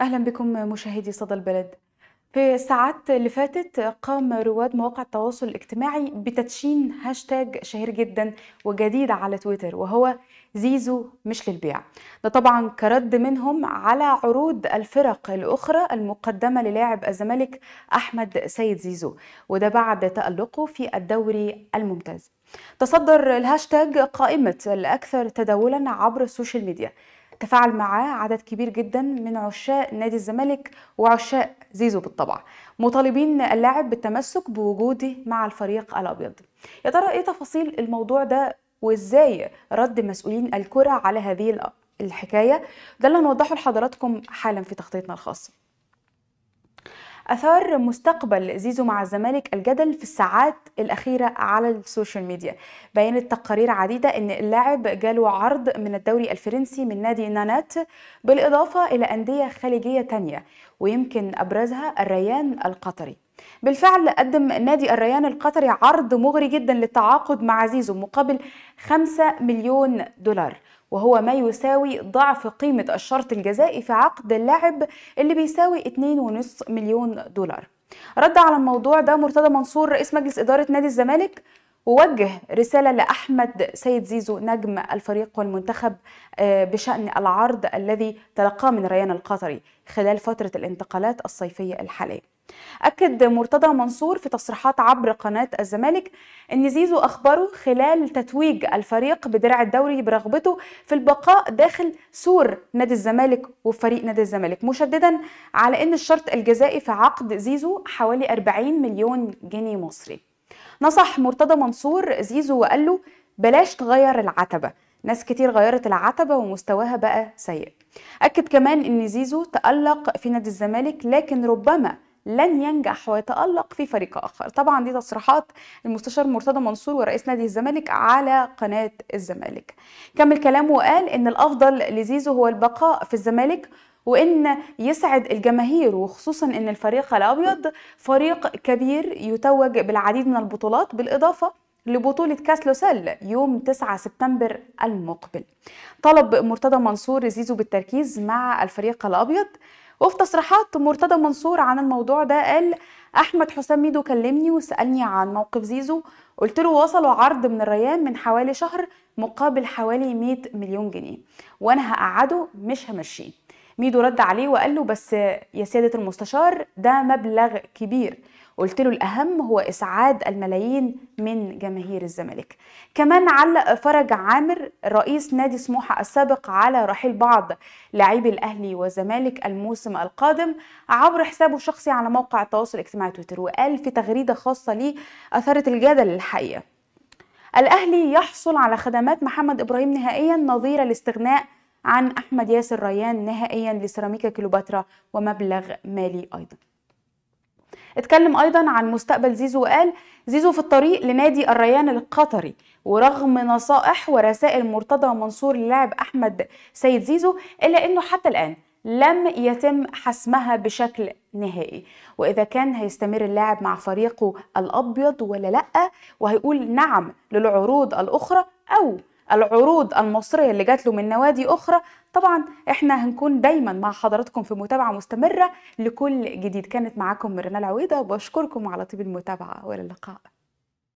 أهلا بكم مشاهدي صدى البلد في الساعات اللي فاتت قام رواد مواقع التواصل الاجتماعي بتدشين هاشتاج شهير جدا وجديد على تويتر وهو زيزو مش للبيع ده طبعا كرد منهم على عروض الفرق الأخرى المقدمة للاعب الزمالك أحمد سيد زيزو وده بعد تألقه في الدوري الممتاز تصدر الهاشتاج قائمة الأكثر تداولا عبر السوشيال ميديا تفاعل معاه عدد كبير جدا من عشاق نادي الزمالك وعشاق زيزو بالطبع مطالبين اللاعب بالتمسك بوجوده مع الفريق الابيض يا ترى ايه تفاصيل الموضوع ده وازاي رد مسؤولين الكره على هذه الحكايه ده اللي هنوضحه لحضراتكم حالا في تغطيتنا الخاصه أثار مستقبل زيزو مع الزمالك الجدل في الساعات الأخيرة على السوشيال ميديا بينت تقارير عديدة أن اللاعب جاله عرض من الدوري الفرنسي من نادي نانات بالإضافة إلى أندية خليجية تانية ويمكن أبرزها الريان القطري بالفعل قدم نادي الريان القطري عرض مغري جدا للتعاقد مع زيزو مقابل 5 مليون دولار وهو ما يساوي ضعف قيمة الشرط الجزائي في عقد اللاعب اللي بيساوي 2.5 مليون دولار رد على الموضوع ده مرتضى منصور رئيس مجلس إدارة نادي الزمالك ووجه رسالة لأحمد سيد زيزو نجم الفريق والمنتخب آه، بشأن العرض الذي تلقاه من ريان القطري خلال فترة الانتقالات الصيفية الحالية أكد مرتضى منصور في تصريحات عبر قناة الزمالك أن زيزو أخبره خلال تتويج الفريق بدرع الدوري برغبته في البقاء داخل سور نادي الزمالك وفريق نادي الزمالك مشددا على أن الشرط الجزائي في عقد زيزو حوالي 40 مليون جنيه مصري نصح مرتضى منصور زيزو وقال له بلاش تغير العتبة ناس كتير غيرت العتبة ومستواها بقى سيء أكد كمان أن زيزو تألق في نادي الزمالك لكن ربما لن ينجح ويتألق في فريق آخر طبعا دي تصريحات المستشار مرتضى منصور ورئيس نادي الزمالك على قناة الزمالك كمل كلامه وقال إن الأفضل لزيزو هو البقاء في الزمالك وان يسعد الجماهير وخصوصا ان الفريق الابيض فريق كبير يتوج بالعديد من البطولات بالاضافه لبطولة كاس لوسيل يوم 9 سبتمبر المقبل طلب مرتضى منصور زيزو بالتركيز مع الفريق الأبيض وفي تصريحات مرتضى منصور عن الموضوع ده قال احمد حسام ميدو كلمني وسالني عن موقف زيزو قلت له وصلوا عرض من الريان من حوالي شهر مقابل حوالي 100 مليون جنيه وانا هقعده مش همشيه ميدو رد عليه وقال له بس يا سياده المستشار ده مبلغ كبير قلت له الأهم هو إسعاد الملايين من جماهير الزمالك كمان علق فرج عامر رئيس نادي سموحة السابق على رحيل بعض لاعبي الأهلي والزمالك الموسم القادم عبر حسابه الشخصي على موقع التواصل الاجتماعي تويتر وقال في تغريدة خاصة ليه أثارت الجدل الحقيقة الأهلي يحصل على خدمات محمد إبراهيم نهائيا نظير الاستغناء عن أحمد ياسر ريان نهائيا لسيراميكا كليوباترا ومبلغ مالي أيضا اتكلم ايضا عن مستقبل زيزو وقال زيزو في الطريق لنادي الريان القطري ورغم نصائح ورسائل مرتضى منصور للاعب احمد سيد زيزو الا انه حتى الان لم يتم حسمها بشكل نهائي واذا كان هيستمر اللاعب مع فريقه الابيض ولا لا وهيقول نعم للعروض الاخرى او العروض المصريه اللي جات له من نوادي اخرى طبعا احنا هنكون دايما مع حضراتكم في متابعه مستمره لكل جديد كانت معاكم مرنا العويده وبشكركم على طيب المتابعه والى اللقاء